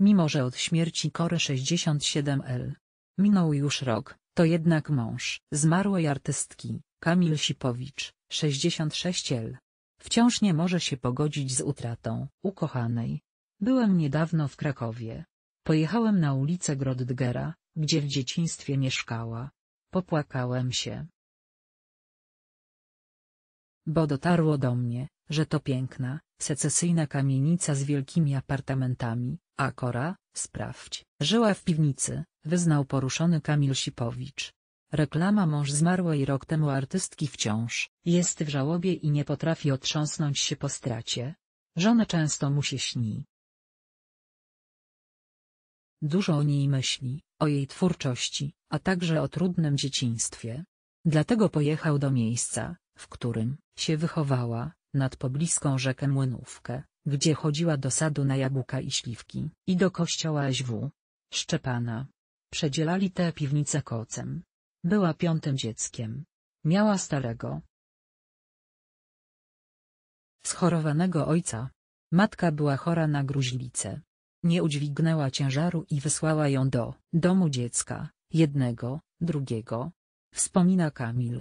Mimo że od śmierci Kory 67L minął już rok, to jednak mąż zmarłej artystki, Kamil Sipowicz, 66L, wciąż nie może się pogodzić z utratą ukochanej. Byłem niedawno w Krakowie. Pojechałem na ulicę Grodgera, gdzie w dzieciństwie mieszkała. Popłakałem się. Bo dotarło do mnie, że to piękna, Secesyjna kamienica z wielkimi apartamentami, Akora, sprawdź, żyła w piwnicy, wyznał poruszony Kamil Sipowicz. Reklama mąż zmarłej rok temu artystki wciąż jest w żałobie i nie potrafi otrząsnąć się po stracie. Żona często mu się śni. Dużo o niej myśli, o jej twórczości, a także o trudnym dzieciństwie. Dlatego pojechał do miejsca, w którym się wychowała, nad pobliską rzekę Młynówkę, gdzie chodziła do sadu na jabłka i śliwki, i do kościoła SW. Szczepana. Przedzielali tę piwnicę kocem. Była piątym dzieckiem. Miała starego. Schorowanego ojca. Matka była chora na gruźlicę. Nie udźwignęła ciężaru i wysłała ją do domu dziecka, jednego, drugiego. Wspomina Kamil.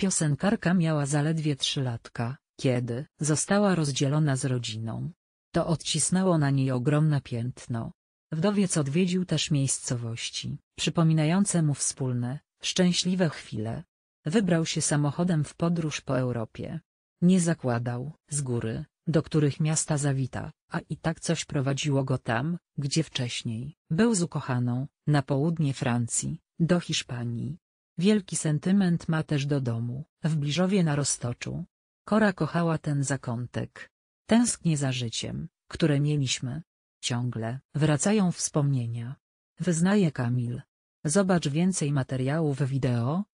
Piosenkarka miała zaledwie trzy latka. Kiedy została rozdzielona z rodziną, to odcisnęło na niej ogromne piętno. Wdowiec odwiedził też miejscowości, przypominające mu wspólne, szczęśliwe chwile. Wybrał się samochodem w podróż po Europie. Nie zakładał, z góry, do których miasta zawita, a i tak coś prowadziło go tam, gdzie wcześniej był z ukochaną, na południe Francji, do Hiszpanii. Wielki sentyment ma też do domu, w Bliżowie na Roztoczu, Kora kochała ten zakątek. Tęsknię za życiem, które mieliśmy. Ciągle wracają wspomnienia. Wyznaje Kamil. Zobacz więcej materiałów wideo,